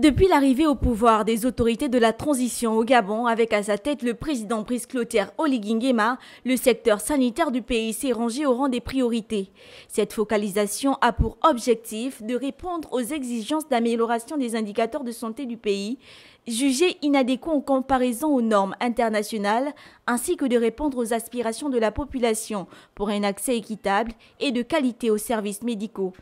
Depuis l'arrivée au pouvoir des autorités de la transition au Gabon, avec à sa tête le président Brice Clotaire Oligingema, le secteur sanitaire du pays s'est rangé au rang des priorités. Cette focalisation a pour objectif de répondre aux exigences d'amélioration des indicateurs de santé du pays, jugés inadéquats en comparaison aux normes internationales, ainsi que de répondre aux aspirations de la population pour un accès équitable et de qualité aux services médicaux.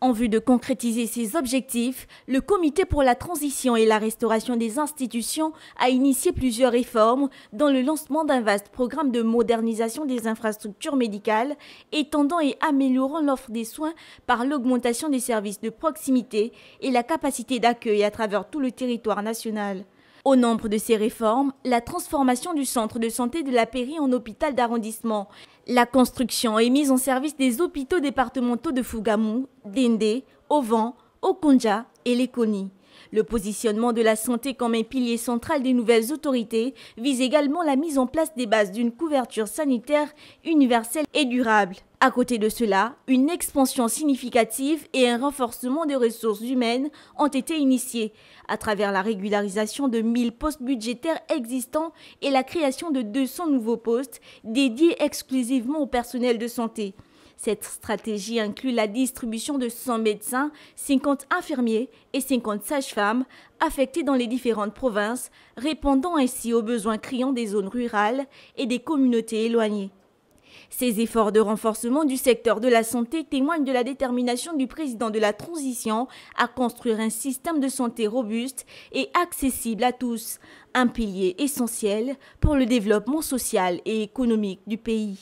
En vue de concrétiser ces objectifs, le Comité pour la transition et la restauration des institutions a initié plusieurs réformes, dont le lancement d'un vaste programme de modernisation des infrastructures médicales, étendant et améliorant l'offre des soins par l'augmentation des services de proximité et la capacité d'accueil à travers tout le territoire national. Au nombre de ces réformes, la transformation du centre de santé de la Pairie en hôpital d'arrondissement, la construction et mise en service des hôpitaux départementaux de Fougamou, Dende, Auvent, Okonja et Lekoni. Le positionnement de la santé comme un pilier central des nouvelles autorités vise également la mise en place des bases d'une couverture sanitaire universelle et durable. À côté de cela, une expansion significative et un renforcement des ressources humaines ont été initiés à travers la régularisation de 1000 postes budgétaires existants et la création de 200 nouveaux postes dédiés exclusivement au personnel de santé. Cette stratégie inclut la distribution de 100 médecins, 50 infirmiers et 50 sages-femmes affectés dans les différentes provinces, répondant ainsi aux besoins criants des zones rurales et des communautés éloignées. Ces efforts de renforcement du secteur de la santé témoignent de la détermination du président de la transition à construire un système de santé robuste et accessible à tous, un pilier essentiel pour le développement social et économique du pays.